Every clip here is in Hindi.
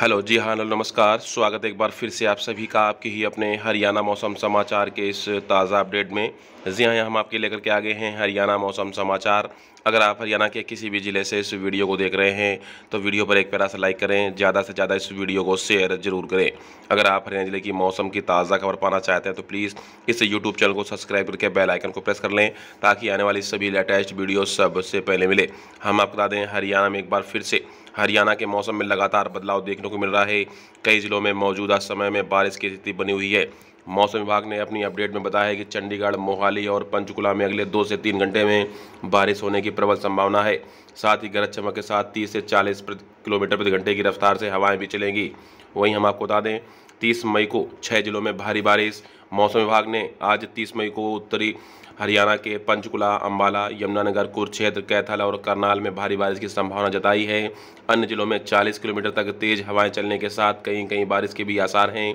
हेलो जी हाँ हेलो नमस्कार स्वागत है एक बार फिर से आप सभी का आपके ही अपने हरियाणा मौसम समाचार के इस ताज़ा अपडेट में जी हाँ हम आपके लेकर के आ गए हैं हरियाणा मौसम समाचार अगर आप हरियाणा के किसी भी ज़िले से इस वीडियो को देख रहे हैं तो वीडियो पर एक पैरा से लाइक करें ज़्यादा से ज़्यादा इस वीडियो को शेयर जरूर करें अगर आप हरियाणा ज़िले की मौसम की ताज़ा खबर पाना चाहते हैं तो प्लीज़ इस यूट्यूब चैनल को सब्सक्राइब करके बेल आइकन को प्रेस कर लें ताकि आने वाली सभी लेटेस्ट वीडियो सबसे पहले मिले हम आपको बता दें हरियाणा में एक बार फिर से हरियाणा के मौसम में लगातार बदलाव देखने को मिल रहा है कई ज़िलों में मौजूदा समय में बारिश की स्थिति बनी हुई है मौसम विभाग ने अपनी अपडेट में बताया है कि चंडीगढ़ मोहाली और पंचकुला में अगले दो से तीन घंटे में बारिश होने की प्रबल संभावना है साथ ही गरज चमक के साथ 30 से 40 किलोमीटर प्रति घंटे की रफ्तार से हवाएं भी चलेंगी वहीं हम आपको बता दें 30 मई को छः जिलों में भारी बारिश मौसम विभाग ने आज तीस मई को उत्तरी हरियाणा के पंचकुला अम्बाला यमुनानगर कुरुक्षेत्र कैथल और करनाल में भारी बारिश की संभावना जताई है अन्य जिलों में 40 किलोमीटर तक तेज़ हवाएं चलने के साथ कहीं कहीं बारिश के भी आसार हैं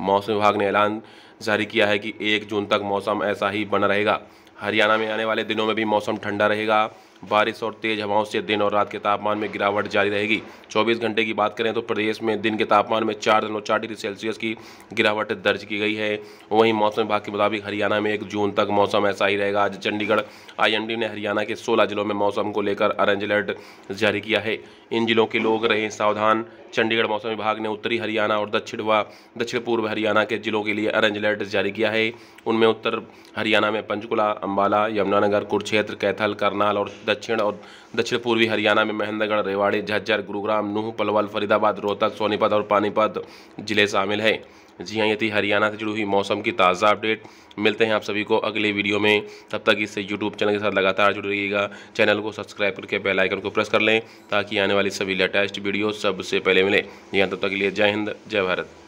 मौसम विभाग ने ऐलान जारी किया है कि एक जून तक मौसम ऐसा ही बना रहेगा हरियाणा में आने वाले दिनों में भी मौसम ठंडा रहेगा बारिश और तेज हवाओं से दिन और रात के तापमान में गिरावट जारी रहेगी 24 घंटे की बात करें तो प्रदेश में दिन के तापमान में चार दशमलव चार डिग्री सेल्सियस की गिरावट दर्ज की गई है वहीं मौसम विभाग के मुताबिक हरियाणा में एक जून तक मौसम ऐसा ही रहेगा आज चंडीगढ़ आई ने हरियाणा के सोलह जिलों में मौसम को लेकर ऑरेंज अलर्ट जारी किया है इन जिलों के लोग रहे सावधान चंडीगढ़ मौसम विभाग ने उत्तरी हरियाणा और दक्षिण व दक्षिण पूर्व हरियाणा के जिलों के लिए ऑरेंज अलर्ट जारी किया है उनमें उत्तर हरियाणा में पंचकुला अम्बाला यमुनानगर कुरुक्षेत्र कैथल करनाल और दक्षिण और दक्षिण पूर्वी हरियाणा में महेंद्रगढ़ रेवाड़ी झज्जर गुरुग्राम नूह पलवल फरीदाबाद रोहतक सोनीपत और पानीपत जिले शामिल हैं जी हाँ ये थी हरियाणा से जुड़ी हुई मौसम की ताज़ा अपडेट मिलते हैं आप सभी को अगले वीडियो में तब तक इससे यूट्यूब चैनल के साथ लगातार जुड़ रहिएगा चैनल को सब्सक्राइब करके बेल आइकन को प्रेस कर लें ताकि आने वाली सभी लेटेस्ट वीडियो सबसे पहले मिले यहाँ तब तक के लिए जय हिंद जय भारत